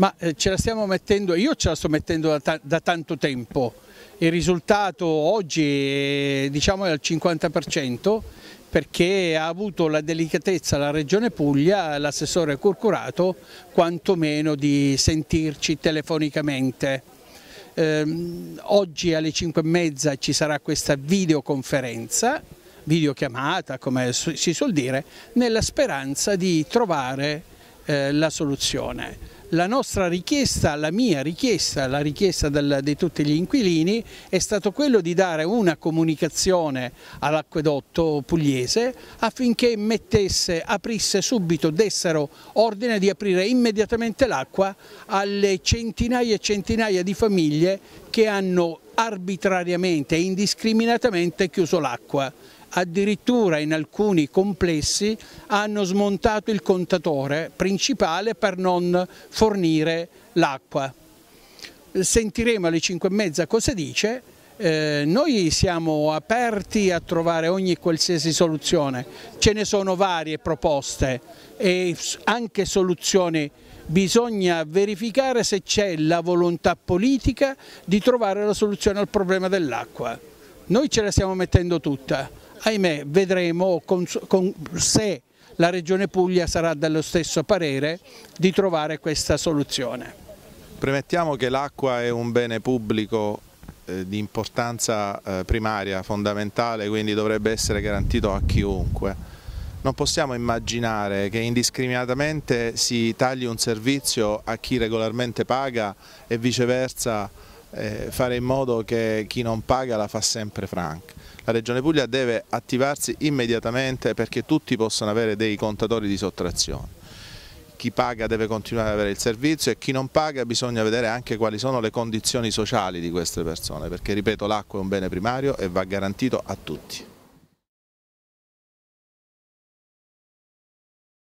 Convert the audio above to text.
Ma eh, ce la stiamo mettendo, io ce la sto mettendo da, da tanto tempo, il risultato oggi diciamo, è al 50% perché ha avuto la delicatezza la Regione Puglia, l'assessore Curcurato, quantomeno di sentirci telefonicamente. Eh, oggi alle 5.30 ci sarà questa videoconferenza, videochiamata come si suol dire, nella speranza di trovare eh, la soluzione la nostra richiesta, la mia richiesta, la richiesta del, di tutti gli inquilini è stato quello di dare una comunicazione all'acquedotto pugliese affinché mettesse, aprisse subito, dessero ordine di aprire immediatamente l'acqua alle centinaia e centinaia di famiglie che hanno arbitrariamente e indiscriminatamente chiuso l'acqua addirittura in alcuni complessi hanno smontato il contatore principale per non fornire l'acqua. Sentiremo alle 5 e mezza cosa dice, eh, noi siamo aperti a trovare ogni qualsiasi soluzione, ce ne sono varie proposte e anche soluzioni bisogna verificare se c'è la volontà politica di trovare la soluzione al problema dell'acqua. Noi ce la stiamo mettendo tutta, ahimè vedremo con, con, se la Regione Puglia sarà dello stesso parere di trovare questa soluzione. Premettiamo che l'acqua è un bene pubblico eh, di importanza eh, primaria, fondamentale, quindi dovrebbe essere garantito a chiunque. Non possiamo immaginare che indiscriminatamente si tagli un servizio a chi regolarmente paga e viceversa eh, fare in modo che chi non paga la fa sempre franca. La Regione Puglia deve attivarsi immediatamente perché tutti possano avere dei contatori di sottrazione. Chi paga deve continuare ad avere il servizio e chi non paga bisogna vedere anche quali sono le condizioni sociali di queste persone perché ripeto l'acqua è un bene primario e va garantito a tutti.